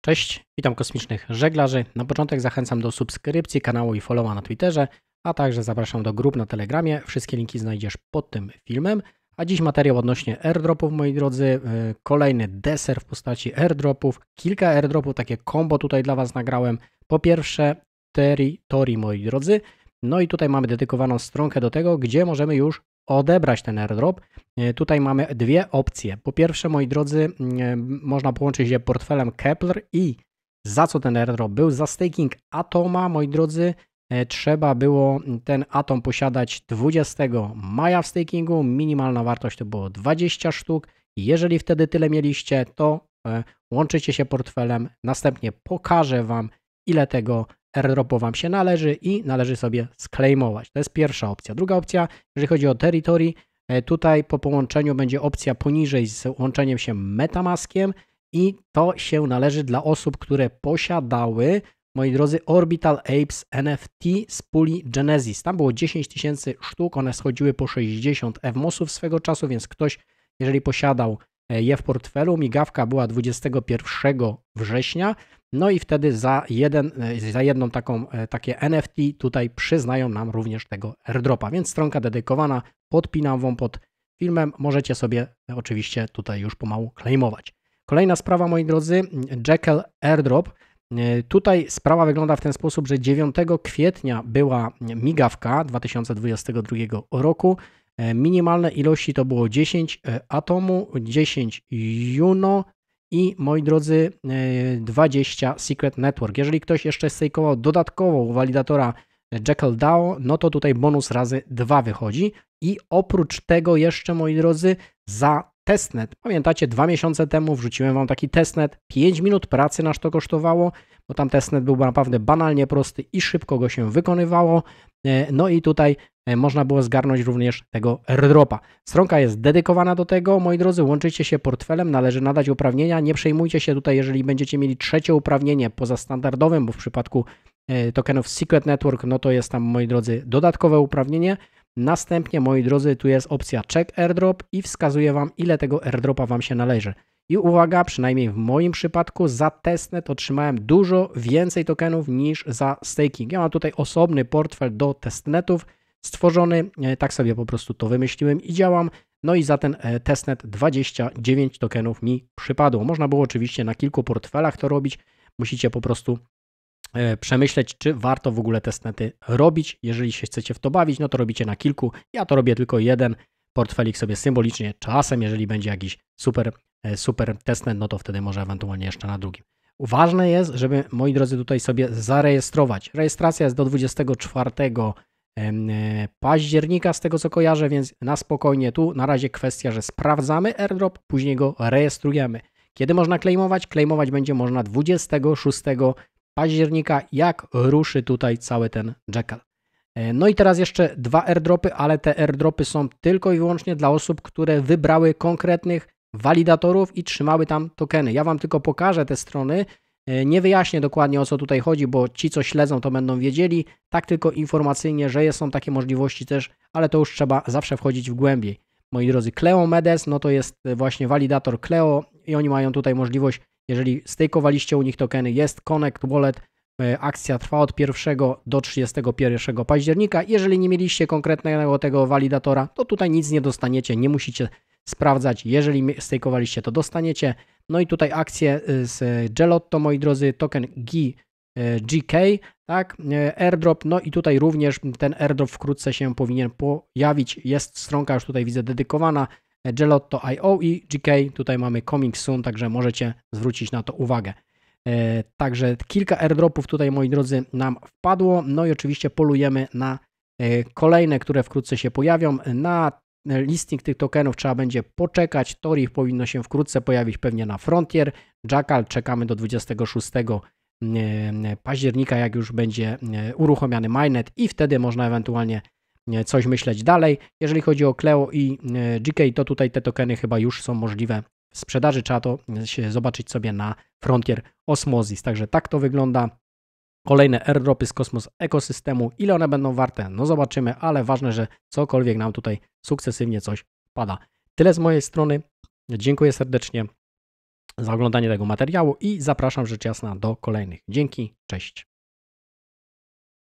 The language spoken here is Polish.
Cześć, witam kosmicznych żeglarzy. Na początek zachęcam do subskrypcji kanału i followa na Twitterze, a także zapraszam do grup na Telegramie. Wszystkie linki znajdziesz pod tym filmem. A dziś materiał odnośnie airdropów, moi drodzy. E, kolejny deser w postaci airdropów. Kilka airdropów, takie combo tutaj dla Was nagrałem. Po pierwsze, Territory, moi drodzy, no i tutaj mamy dedykowaną stronkę do tego, gdzie możemy już odebrać ten airdrop. E, tutaj mamy dwie opcje. Po pierwsze, moi drodzy, e, można połączyć je portfelem Kepler i za co ten airdrop był? Za staking Atoma, moi drodzy, e, trzeba było ten Atom posiadać 20 maja w stakingu. Minimalna wartość to było 20 sztuk. Jeżeli wtedy tyle mieliście, to łączycie się portfelem. Następnie pokażę Wam, ile tego Ropo Wam się należy i należy sobie sklejmować. To jest pierwsza opcja. Druga opcja, jeżeli chodzi o Territory, e, tutaj po połączeniu będzie opcja poniżej z łączeniem się Metamaskiem i to się należy dla osób, które posiadały, moi drodzy, Orbital Apes NFT z puli Genesis. Tam było 10 tysięcy sztuk, one schodziły po 60 FMOS-ów swego czasu, więc ktoś, jeżeli posiadał e, je w portfelu. Migawka była 21 września, no i wtedy za, jeden, e, za jedną taką, e, takie NFT tutaj przyznają nam również tego airdropa, więc stronka dedykowana, podpinam Wam pod filmem, możecie sobie e, oczywiście tutaj już pomału claimować. Kolejna sprawa, moi drodzy, Jekyll Airdrop. Tutaj sprawa wygląda w ten sposób, że 9 kwietnia była migawka 2022 roku. Minimalne ilości to było 10 atomu, 10 juno, i moi drodzy 20 e, Secret Network. Jeżeli ktoś jeszcze stake'ował dodatkowo walidatora Jekyll DAO, no to tutaj bonus razy 2 wychodzi i oprócz tego jeszcze moi drodzy za testnet. Pamiętacie, dwa miesiące temu wrzuciłem wam taki testnet. 5 minut pracy nas to kosztowało, bo tam testnet był naprawdę banalnie prosty i szybko go się wykonywało. E, no i tutaj e, można było zgarnąć również tego airdropa. Stronka jest dedykowana do tego, moi drodzy, łączycie się portfelem, należy nadać uprawnienia, nie przejmujcie się tutaj, jeżeli będziecie mieli trzecie uprawnienie poza standardowym, bo w przypadku e, tokenów Secret Network, no to jest tam, moi drodzy, dodatkowe uprawnienie, Następnie, moi drodzy, tu jest opcja check airdrop i wskazuje Wam, ile tego airdropa Wam się należy. I uwaga, przynajmniej w moim przypadku za testnet otrzymałem dużo więcej tokenów niż za staking. Ja mam tutaj osobny portfel do testnetów stworzony, e, tak sobie po prostu to wymyśliłem i działam. No i za ten e, testnet 29 tokenów mi przypadło. Można było oczywiście na kilku portfelach to robić, musicie po prostu E, przemyśleć, czy warto w ogóle testnety robić. Jeżeli się chcecie w to bawić, no to robicie na kilku. Ja to robię tylko jeden portfelik sobie symbolicznie czasem, jeżeli będzie jakiś super, e, super testnet, no to wtedy może ewentualnie jeszcze na drugim. Ważne jest, żeby moi drodzy tutaj sobie zarejestrować. Rejestracja jest do 24 e, października, z tego co kojarzę, więc na spokojnie tu na razie kwestia, że sprawdzamy airdrop, później go rejestrujemy. Kiedy można klejmować? Klejmować będzie można 26 października, jak ruszy tutaj cały ten jackal. E, no i teraz jeszcze dwa airdropy, ale te airdropy są tylko i wyłącznie dla osób, które wybrały konkretnych walidatorów i trzymały tam tokeny. Ja Wam tylko pokażę te strony, e, nie wyjaśnię dokładnie o co tutaj chodzi, bo ci co śledzą to będą wiedzieli, tak tylko informacyjnie, że są takie możliwości też, ale to już trzeba zawsze wchodzić w głębiej. Moi drodzy, Cleo Medes, no to jest właśnie walidator Cleo i oni mają tutaj możliwość jeżeli stakowaliście u nich tokeny, jest Connect Wallet. E, akcja trwa od 1 do 31 października. Jeżeli nie mieliście konkretnego tego walidatora, to tutaj nic nie dostaniecie, nie musicie sprawdzać. Jeżeli stakowaliście, to dostaniecie. No i tutaj akcje y, z Gelotto, moi drodzy, token GI. E, GK, tak, e, airdrop, no i tutaj również ten airdrop wkrótce się powinien pojawić, jest stronka już tutaj widzę dedykowana, Gelotto.io i GK. Tutaj mamy Coming Soon, także możecie zwrócić na to uwagę. E, także kilka airdropów tutaj, moi drodzy, nam wpadło. No i oczywiście polujemy na e, kolejne, które wkrótce się pojawią. Na listing tych tokenów trzeba będzie poczekać. Tori powinno się wkrótce pojawić pewnie na Frontier. Jackal czekamy do 26 e, października, jak już będzie uruchomiony mainnet i wtedy można ewentualnie E, coś myśleć dalej. Jeżeli chodzi o Cleo i e, GK, to tutaj te tokeny chyba już są możliwe w sprzedaży. Trzeba to e, się zobaczyć sobie na Frontier Osmosis. Także tak to wygląda. Kolejne airdropy z kosmos ekosystemu. Ile one będą warte? No zobaczymy, ale ważne, że cokolwiek nam tutaj sukcesywnie coś pada. Tyle z mojej strony. Dziękuję serdecznie za oglądanie tego materiału i zapraszam rzecz jasna do kolejnych. Dzięki, cześć.